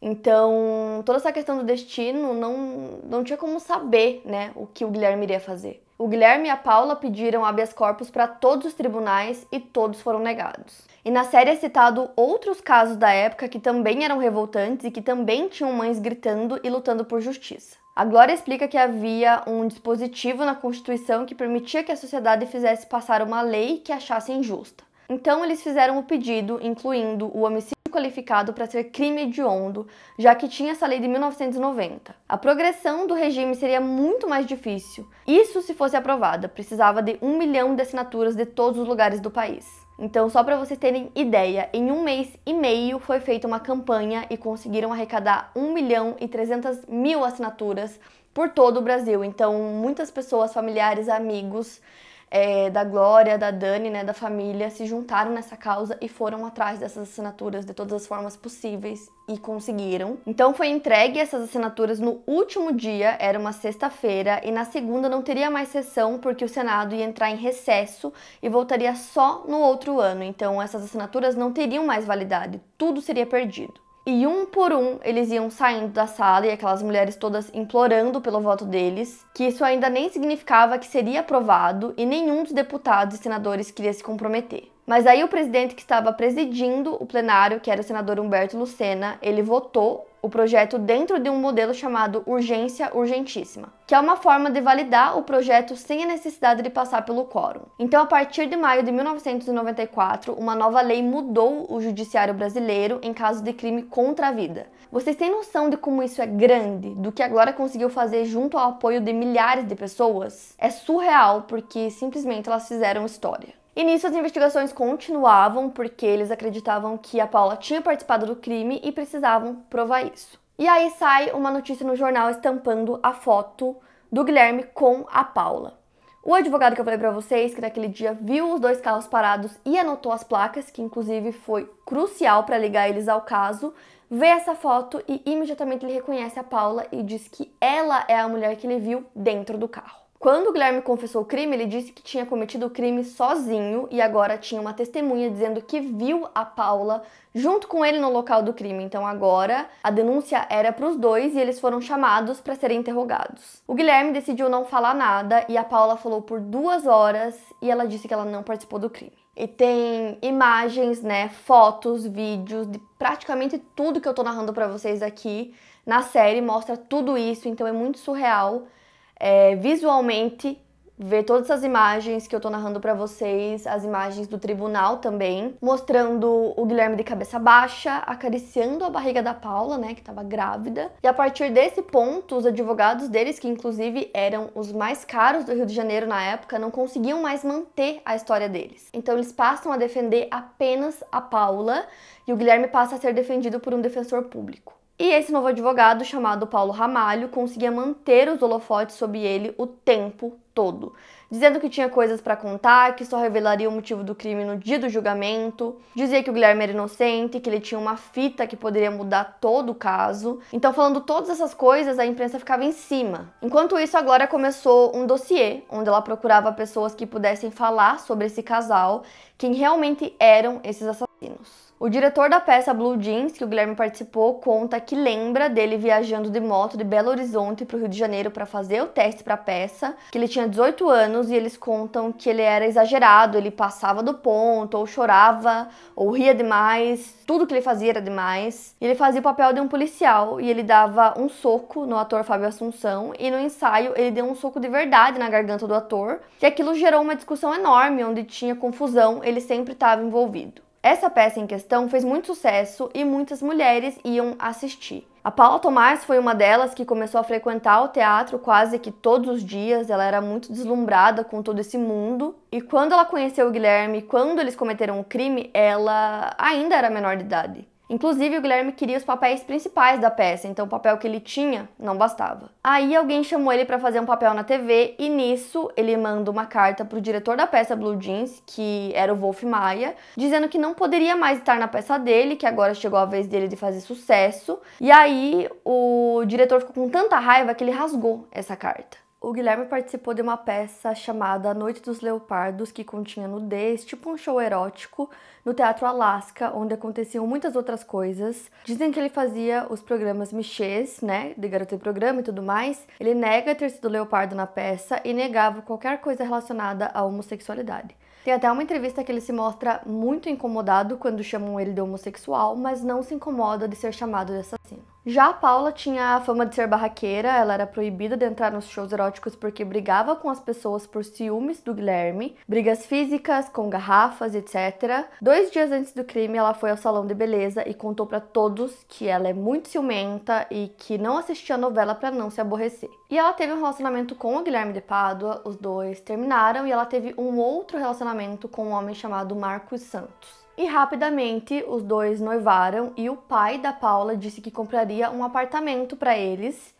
Então, toda essa questão do destino não, não tinha como saber, né, o que o Guilherme iria fazer. O Guilherme e a Paula pediram habeas corpus para todos os tribunais e todos foram negados. E na série é citado outros casos da época que também eram revoltantes e que também tinham mães gritando e lutando por justiça. A Glória explica que havia um dispositivo na Constituição que permitia que a sociedade fizesse passar uma lei que achasse injusta. Então eles fizeram o pedido, incluindo o homicídio qualificado para ser crime hediondo, já que tinha essa lei de 1990. A progressão do regime seria muito mais difícil. Isso se fosse aprovada, precisava de um milhão de assinaturas de todos os lugares do país. Então, só para vocês terem ideia, em um mês e meio foi feita uma campanha e conseguiram arrecadar 1 milhão e 300 mil assinaturas por todo o Brasil. Então, muitas pessoas, familiares, amigos é, da Glória, da Dani, né, da família, se juntaram nessa causa e foram atrás dessas assinaturas de todas as formas possíveis e conseguiram. Então foi entregue essas assinaturas no último dia, era uma sexta-feira, e na segunda não teria mais sessão porque o Senado ia entrar em recesso e voltaria só no outro ano. Então essas assinaturas não teriam mais validade, tudo seria perdido. E um por um eles iam saindo da sala e aquelas mulheres todas implorando pelo voto deles, que isso ainda nem significava que seria aprovado e nenhum dos deputados e senadores queria se comprometer. Mas aí o presidente que estava presidindo o plenário, que era o senador Humberto Lucena, ele votou o projeto dentro de um modelo chamado urgência urgentíssima, que é uma forma de validar o projeto sem a necessidade de passar pelo quórum. Então, a partir de maio de 1994, uma nova lei mudou o judiciário brasileiro em caso de crime contra a vida. Vocês têm noção de como isso é grande, do que a Glória conseguiu fazer junto ao apoio de milhares de pessoas? É surreal porque simplesmente elas fizeram história. E nisso as investigações continuavam porque eles acreditavam que a Paula tinha participado do crime e precisavam provar isso. E aí sai uma notícia no jornal estampando a foto do Guilherme com a Paula. O advogado que eu falei para vocês, que naquele dia viu os dois carros parados e anotou as placas, que inclusive foi crucial para ligar eles ao caso, vê essa foto e imediatamente ele reconhece a Paula e diz que ela é a mulher que ele viu dentro do carro. Quando o Guilherme confessou o crime, ele disse que tinha cometido o crime sozinho e agora tinha uma testemunha dizendo que viu a Paula junto com ele no local do crime. Então agora a denúncia era para os dois e eles foram chamados para serem interrogados. O Guilherme decidiu não falar nada e a Paula falou por duas horas e ela disse que ela não participou do crime. E tem imagens, né, fotos, vídeos de praticamente tudo que eu tô narrando para vocês aqui na série mostra tudo isso, então é muito surreal é, visualmente ver todas as imagens que eu tô narrando para vocês, as imagens do tribunal também, mostrando o Guilherme de cabeça baixa, acariciando a barriga da Paula, né, que tava grávida. E a partir desse ponto, os advogados deles, que inclusive eram os mais caros do Rio de Janeiro na época, não conseguiam mais manter a história deles. Então eles passam a defender apenas a Paula e o Guilherme passa a ser defendido por um defensor público. E esse novo advogado, chamado Paulo Ramalho, conseguia manter os holofotes sobre ele o tempo todo, dizendo que tinha coisas para contar, que só revelaria o motivo do crime no dia do julgamento, dizia que o Guilherme era inocente, que ele tinha uma fita que poderia mudar todo o caso. Então, falando todas essas coisas, a imprensa ficava em cima. Enquanto isso, a Glória começou um dossiê onde ela procurava pessoas que pudessem falar sobre esse casal, quem realmente eram esses assassinos. O diretor da peça Blue Jeans, que o Guilherme participou, conta que lembra dele viajando de moto de Belo Horizonte para o Rio de Janeiro para fazer o teste para a peça, que ele tinha 18 anos e eles contam que ele era exagerado, ele passava do ponto, ou chorava, ou ria demais, tudo que ele fazia era demais. Ele fazia o papel de um policial e ele dava um soco no ator Fábio Assunção e no ensaio ele deu um soco de verdade na garganta do ator, e aquilo gerou uma discussão enorme onde tinha confusão, ele sempre estava envolvido. Essa peça em questão fez muito sucesso e muitas mulheres iam assistir. A Paula Tomás foi uma delas que começou a frequentar o teatro quase que todos os dias, ela era muito deslumbrada com todo esse mundo. E quando ela conheceu o Guilherme, quando eles cometeram o crime, ela ainda era menor de idade. Inclusive, o Guilherme queria os papéis principais da peça, então o papel que ele tinha não bastava. Aí alguém chamou ele para fazer um papel na TV e nisso ele manda uma carta pro diretor da peça Blue Jeans, que era o Wolf Maia, dizendo que não poderia mais estar na peça dele, que agora chegou a vez dele de fazer sucesso. E aí o diretor ficou com tanta raiva que ele rasgou essa carta. O Guilherme participou de uma peça chamada A Noite dos Leopardos, que continha nudez, tipo um show erótico, no Teatro Alasca, onde aconteciam muitas outras coisas. Dizem que ele fazia os programas Michês, né, de garoto em programa e tudo mais. Ele nega ter sido leopardo na peça e negava qualquer coisa relacionada à homossexualidade. Tem até uma entrevista que ele se mostra muito incomodado quando chamam ele de homossexual, mas não se incomoda de ser chamado de assassino. Já a Paula tinha a fama de ser barraqueira, ela era proibida de entrar nos shows eróticos porque brigava com as pessoas por ciúmes do Guilherme, brigas físicas, com garrafas, etc. Dois dias antes do crime, ela foi ao salão de beleza e contou para todos que ela é muito ciumenta e que não assistia a novela para não se aborrecer. E ela teve um relacionamento com o Guilherme de Pádua, os dois terminaram e ela teve um outro relacionamento relacionamento com um homem chamado Marcos Santos. E rapidamente os dois noivaram e o pai da Paula disse que compraria um apartamento para eles.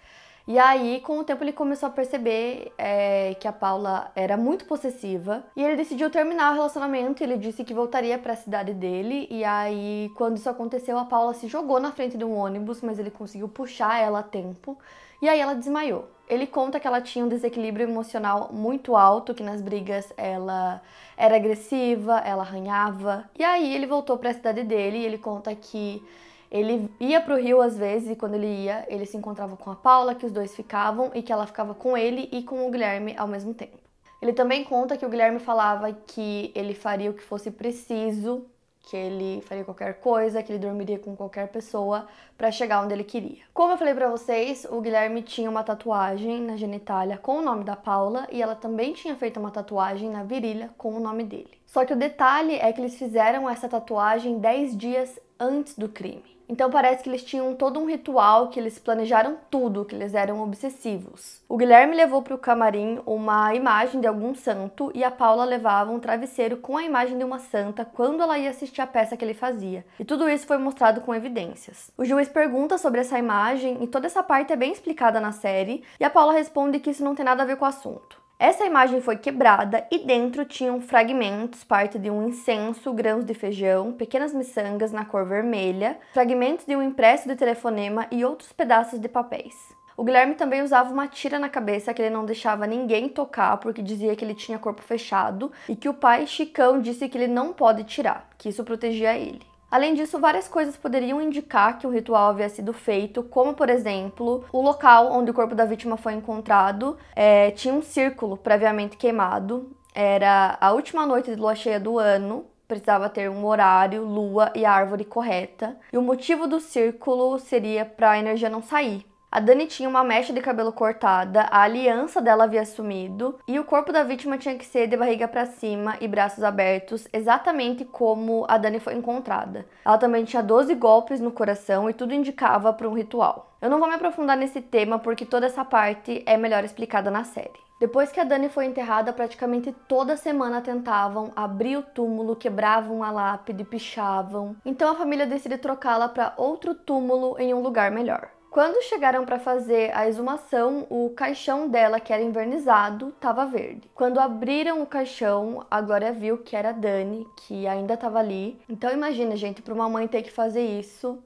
E aí, com o tempo, ele começou a perceber é, que a Paula era muito possessiva e ele decidiu terminar o relacionamento. Ele disse que voltaria para a cidade dele. E aí, quando isso aconteceu, a Paula se jogou na frente de um ônibus, mas ele conseguiu puxar ela a tempo. E aí ela desmaiou. Ele conta que ela tinha um desequilíbrio emocional muito alto, que nas brigas ela era agressiva, ela arranhava. E aí ele voltou para a cidade dele e ele conta que ele ia pro Rio às vezes e quando ele ia, ele se encontrava com a Paula, que os dois ficavam e que ela ficava com ele e com o Guilherme ao mesmo tempo. Ele também conta que o Guilherme falava que ele faria o que fosse preciso que ele faria qualquer coisa, que ele dormiria com qualquer pessoa para chegar onde ele queria. Como eu falei para vocês, o Guilherme tinha uma tatuagem na genitália com o nome da Paula e ela também tinha feito uma tatuagem na virilha com o nome dele. Só que o detalhe é que eles fizeram essa tatuagem 10 dias antes do crime. Então parece que eles tinham todo um ritual, que eles planejaram tudo, que eles eram obsessivos. O Guilherme levou para o camarim uma imagem de algum santo e a Paula levava um travesseiro com a imagem de uma santa quando ela ia assistir a peça que ele fazia. E tudo isso foi mostrado com evidências. O juiz pergunta sobre essa imagem e toda essa parte é bem explicada na série e a Paula responde que isso não tem nada a ver com o assunto. Essa imagem foi quebrada e dentro tinham fragmentos, parte de um incenso, grãos de feijão, pequenas miçangas na cor vermelha, fragmentos de um impresso de telefonema e outros pedaços de papéis. O Guilherme também usava uma tira na cabeça que ele não deixava ninguém tocar porque dizia que ele tinha corpo fechado e que o pai Chicão disse que ele não pode tirar, que isso protegia ele. Além disso, várias coisas poderiam indicar que o ritual havia sido feito, como por exemplo, o local onde o corpo da vítima foi encontrado é, tinha um círculo previamente queimado. Era a última noite de lua cheia do ano, precisava ter um horário, lua e árvore correta. E o motivo do círculo seria para a energia não sair. A Dani tinha uma mecha de cabelo cortada, a aliança dela havia sumido e o corpo da vítima tinha que ser de barriga para cima e braços abertos, exatamente como a Dani foi encontrada. Ela também tinha 12 golpes no coração e tudo indicava para um ritual. Eu não vou me aprofundar nesse tema porque toda essa parte é melhor explicada na série. Depois que a Dani foi enterrada, praticamente toda semana tentavam abrir o túmulo, quebravam a lápide, pichavam. Então a família decide trocá-la para outro túmulo em um lugar melhor. Quando chegaram para fazer a exumação, o caixão dela, que era invernizado, estava verde. Quando abriram o caixão, a Glória viu que era a Dani, que ainda estava ali. Então imagina, gente, para uma mãe ter que fazer isso,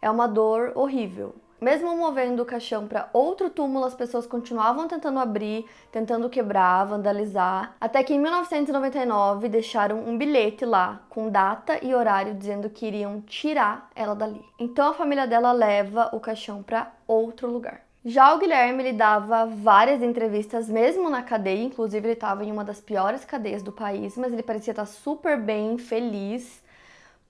é uma dor horrível. Mesmo movendo o caixão para outro túmulo, as pessoas continuavam tentando abrir, tentando quebrar, vandalizar, até que em 1999 deixaram um bilhete lá com data e horário dizendo que iriam tirar ela dali. Então a família dela leva o caixão para outro lugar. Já o Guilherme lhe dava várias entrevistas mesmo na cadeia, inclusive ele estava em uma das piores cadeias do país, mas ele parecia estar tá super bem, feliz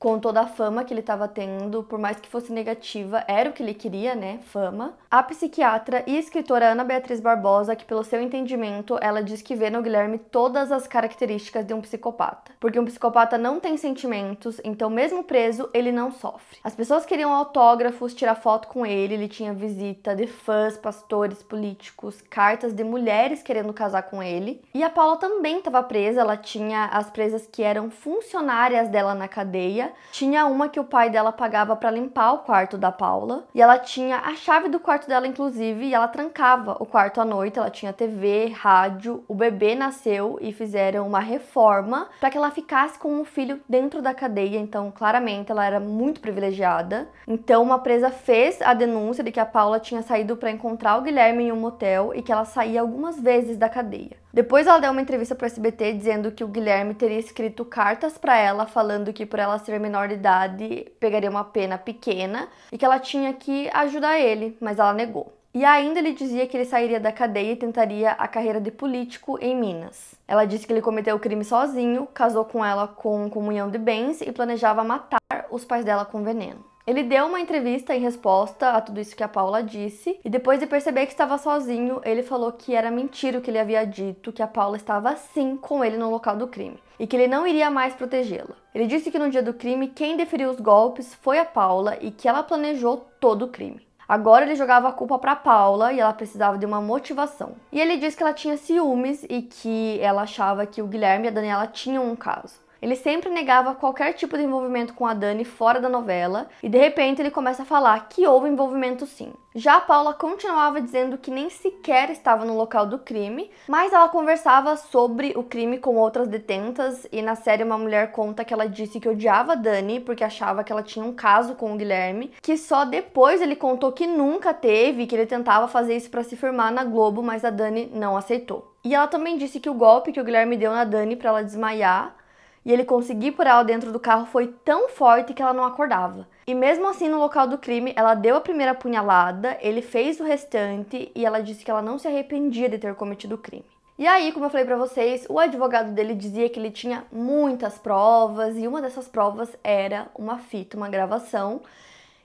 com toda a fama que ele estava tendo, por mais que fosse negativa, era o que ele queria, né? Fama. A psiquiatra e escritora Ana Beatriz Barbosa, que pelo seu entendimento, ela diz que vê no Guilherme todas as características de um psicopata. Porque um psicopata não tem sentimentos, então mesmo preso, ele não sofre. As pessoas queriam autógrafos, tirar foto com ele, ele tinha visita de fãs, pastores, políticos, cartas de mulheres querendo casar com ele. E a Paula também estava presa, ela tinha as presas que eram funcionárias dela na cadeia tinha uma que o pai dela pagava para limpar o quarto da Paula, e ela tinha a chave do quarto dela inclusive, e ela trancava o quarto à noite, ela tinha TV, rádio, o bebê nasceu e fizeram uma reforma para que ela ficasse com o filho dentro da cadeia, então claramente ela era muito privilegiada. Então uma presa fez a denúncia de que a Paula tinha saído para encontrar o Guilherme em um motel e que ela saía algumas vezes da cadeia. Depois ela deu uma entrevista para o SBT dizendo que o Guilherme teria escrito cartas para ela falando que por ela ser menor de idade pegaria uma pena pequena e que ela tinha que ajudar ele, mas ela negou. E ainda ele dizia que ele sairia da cadeia e tentaria a carreira de político em Minas. Ela disse que ele cometeu o crime sozinho, casou com ela com comunhão de bens e planejava matar os pais dela com veneno. Ele deu uma entrevista em resposta a tudo isso que a Paula disse, e depois de perceber que estava sozinho, ele falou que era mentira o que ele havia dito, que a Paula estava sim com ele no local do crime e que ele não iria mais protegê-la. Ele disse que no dia do crime, quem deferiu os golpes foi a Paula e que ela planejou todo o crime. Agora ele jogava a culpa para Paula e ela precisava de uma motivação. E ele disse que ela tinha ciúmes e que ela achava que o Guilherme e a Daniela tinham um caso. Ele sempre negava qualquer tipo de envolvimento com a Dani fora da novela e de repente ele começa a falar que houve envolvimento sim. Já a Paula continuava dizendo que nem sequer estava no local do crime, mas ela conversava sobre o crime com outras detentas e na série uma mulher conta que ela disse que odiava a Dani porque achava que ela tinha um caso com o Guilherme, que só depois ele contou que nunca teve, que ele tentava fazer isso para se firmar na Globo, mas a Dani não aceitou. E ela também disse que o golpe que o Guilherme deu na Dani para ela desmaiar e ele conseguir por ela dentro do carro foi tão forte que ela não acordava. E mesmo assim, no local do crime, ela deu a primeira punhalada, ele fez o restante e ela disse que ela não se arrependia de ter cometido o crime. E aí, como eu falei para vocês, o advogado dele dizia que ele tinha muitas provas e uma dessas provas era uma fita, uma gravação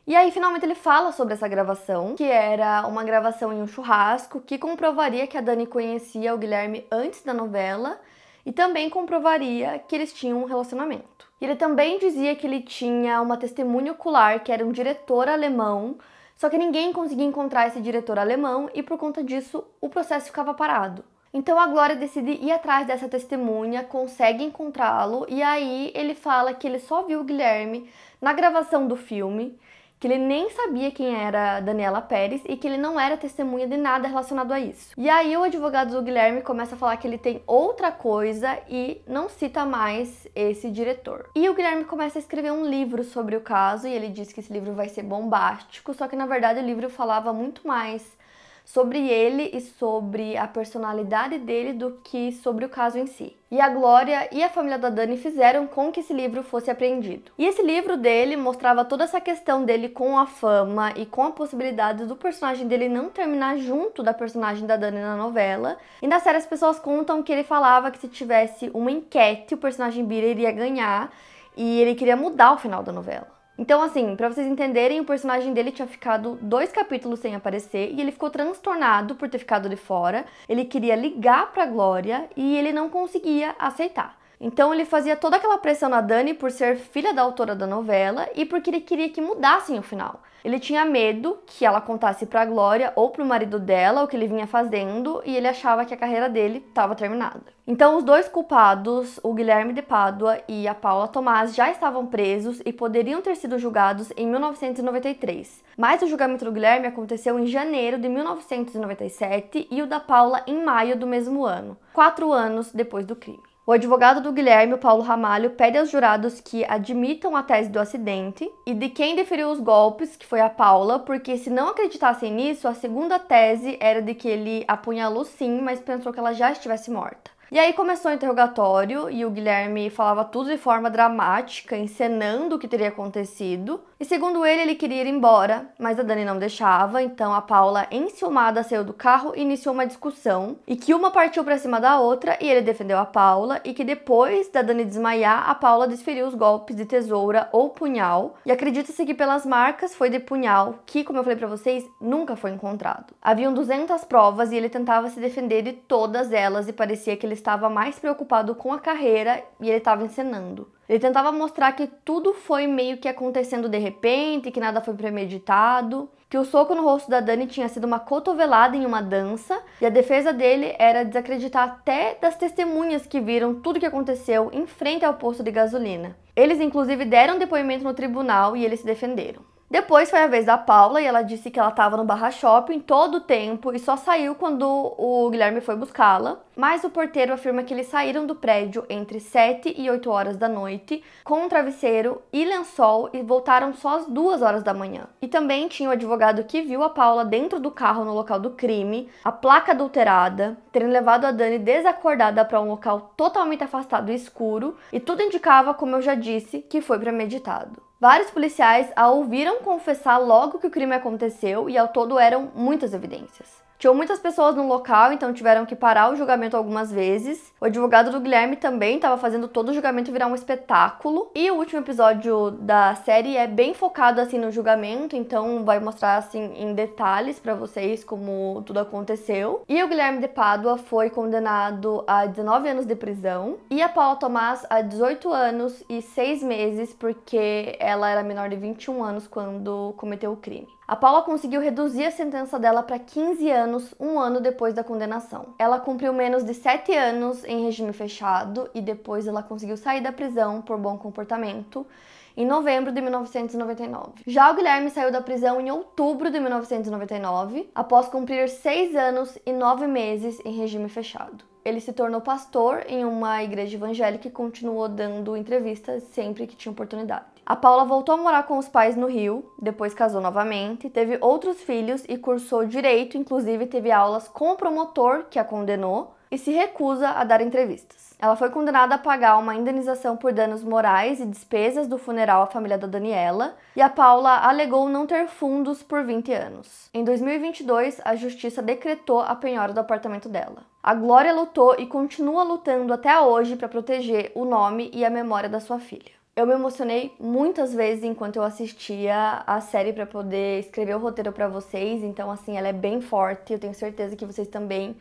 e aí, finalmente, ele fala sobre essa gravação, que era uma gravação em um churrasco que comprovaria que a Dani conhecia o Guilherme antes da novela e também comprovaria que eles tinham um relacionamento. Ele também dizia que ele tinha uma testemunha ocular que era um diretor alemão, só que ninguém conseguia encontrar esse diretor alemão e por conta disso o processo ficava parado. Então a Glória decide ir atrás dessa testemunha, consegue encontrá-lo e aí ele fala que ele só viu o Guilherme na gravação do filme, que ele nem sabia quem era Daniela Pérez e que ele não era testemunha de nada relacionado a isso. E aí o advogado do Guilherme começa a falar que ele tem outra coisa e não cita mais esse diretor. E o Guilherme começa a escrever um livro sobre o caso e ele diz que esse livro vai ser bombástico, só que na verdade o livro falava muito mais sobre ele e sobre a personalidade dele do que sobre o caso em si. E a Glória e a família da Dani fizeram com que esse livro fosse apreendido. E esse livro dele mostrava toda essa questão dele com a fama e com a possibilidade do personagem dele não terminar junto da personagem da Dani na novela. E na série as pessoas contam que ele falava que se tivesse uma enquete, o personagem Bira iria ganhar e ele queria mudar o final da novela. Então, assim, para vocês entenderem, o personagem dele tinha ficado dois capítulos sem aparecer e ele ficou transtornado por ter ficado de fora. Ele queria ligar para Glória e ele não conseguia aceitar. Então ele fazia toda aquela pressão na Dani por ser filha da autora da novela e porque ele queria que mudassem o final. Ele tinha medo que ela contasse para Glória ou para o marido dela o que ele vinha fazendo e ele achava que a carreira dele estava terminada. Então, os dois culpados, o Guilherme de Pádua e a Paula Tomás, já estavam presos e poderiam ter sido julgados em 1993. Mas o julgamento do Guilherme aconteceu em janeiro de 1997 e o da Paula em maio do mesmo ano, quatro anos depois do crime. O advogado do Guilherme, o Paulo Ramalho, pede aos jurados que admitam a tese do acidente e de quem deferiu os golpes, que foi a Paula, porque se não acreditassem nisso, a segunda tese era de que ele apunhalou sim, mas pensou que ela já estivesse morta. E aí começou o interrogatório e o Guilherme falava tudo de forma dramática, encenando o que teria acontecido. E segundo ele, ele queria ir embora, mas a Dani não deixava, então a Paula, enciumada, saiu do carro e iniciou uma discussão, e que uma partiu para cima da outra e ele defendeu a Paula, e que depois da Dani desmaiar, a Paula desferiu os golpes de tesoura ou punhal, e acredita-se que pelas marcas foi de punhal, que, como eu falei para vocês, nunca foi encontrado. Haviam 200 provas e ele tentava se defender de todas elas e parecia que ele estava mais preocupado com a carreira e ele estava encenando. Ele tentava mostrar que tudo foi meio que acontecendo de repente, que nada foi premeditado, que o soco no rosto da Dani tinha sido uma cotovelada em uma dança, e a defesa dele era desacreditar até das testemunhas que viram tudo o que aconteceu em frente ao posto de gasolina. Eles inclusive deram depoimento no tribunal e eles se defenderam. Depois foi a vez da Paula e ela disse que ela estava no barra shopping todo o tempo e só saiu quando o Guilherme foi buscá-la. Mas o porteiro afirma que eles saíram do prédio entre 7 e 8 horas da noite com um travesseiro e lençol e voltaram só às 2 horas da manhã. E também tinha o um advogado que viu a Paula dentro do carro no local do crime, a placa adulterada, terem levado a Dani desacordada para um local totalmente afastado e escuro e tudo indicava, como eu já disse, que foi premeditado. Vários policiais a ouviram confessar logo que o crime aconteceu e ao todo eram muitas evidências. Tinham muitas pessoas no local, então tiveram que parar o julgamento algumas vezes. O advogado do Guilherme também estava fazendo todo o julgamento virar um espetáculo. E o último episódio da série é bem focado assim no julgamento, então vai mostrar assim em detalhes para vocês como tudo aconteceu. E o Guilherme de Pádua foi condenado a 19 anos de prisão e a Paula Tomás a 18 anos e 6 meses porque ela era menor de 21 anos quando cometeu o crime. A Paula conseguiu reduzir a sentença dela para 15 anos, um ano depois da condenação. Ela cumpriu menos de 7 anos em regime fechado e depois ela conseguiu sair da prisão por bom comportamento em novembro de 1999. Já o Guilherme saiu da prisão em outubro de 1999, após cumprir 6 anos e 9 meses em regime fechado. Ele se tornou pastor em uma igreja evangélica e continuou dando entrevistas sempre que tinha oportunidade. A Paula voltou a morar com os pais no Rio, depois casou novamente, teve outros filhos e cursou direito, inclusive teve aulas com o promotor que a condenou e se recusa a dar entrevistas. Ela foi condenada a pagar uma indenização por danos morais e despesas do funeral à família da Daniela, e a Paula alegou não ter fundos por 20 anos. Em 2022, a justiça decretou a penhora do apartamento dela. A Glória lutou e continua lutando até hoje para proteger o nome e a memória da sua filha. Eu me emocionei muitas vezes enquanto eu assistia a série para poder escrever o roteiro para vocês, então assim, ela é bem forte, eu tenho certeza que vocês também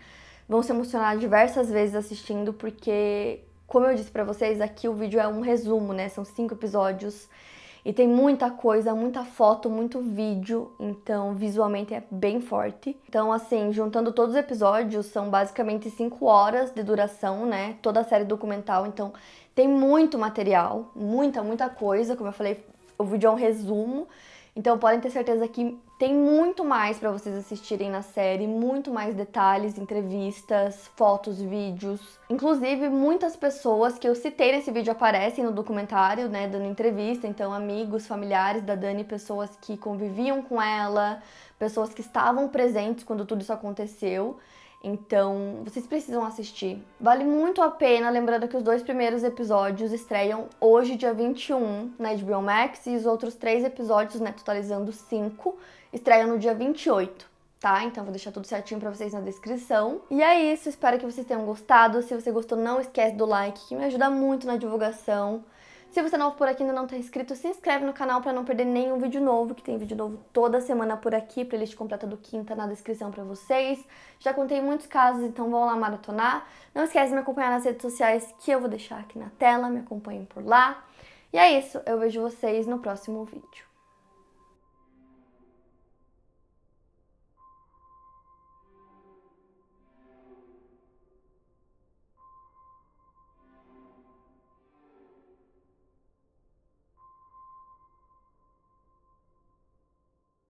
vão se emocionar diversas vezes assistindo, porque como eu disse para vocês, aqui o vídeo é um resumo, né? São cinco episódios e tem muita coisa, muita foto, muito vídeo, então visualmente é bem forte. Então, assim, juntando todos os episódios, são basicamente 5 horas de duração, né? Toda a série documental, então tem muito material, muita, muita coisa. Como eu falei, o vídeo é um resumo, então podem ter certeza que tem muito mais para vocês assistirem na série, muito mais detalhes, entrevistas, fotos, vídeos. Inclusive, muitas pessoas que eu citei nesse vídeo aparecem no documentário, né, dando entrevista, então amigos, familiares da Dani, pessoas que conviviam com ela, pessoas que estavam presentes quando tudo isso aconteceu. Então, vocês precisam assistir. Vale muito a pena, lembrando que os dois primeiros episódios estreiam hoje, dia 21, na HBO Max, e os outros três episódios, né, totalizando cinco, estreiam no dia 28. Tá? Então vou deixar tudo certinho para vocês na descrição. E é isso, espero que vocês tenham gostado. Se você gostou, não esquece do like, que me ajuda muito na divulgação. Se você é novo por aqui e ainda não está inscrito, se inscreve no canal para não perder nenhum vídeo novo, que tem vídeo novo toda semana por aqui, playlist completa do quinta na descrição para vocês. Já contei muitos casos, então vão lá maratonar. Não esquece de me acompanhar nas redes sociais que eu vou deixar aqui na tela, me acompanhem por lá. E é isso, eu vejo vocês no próximo vídeo.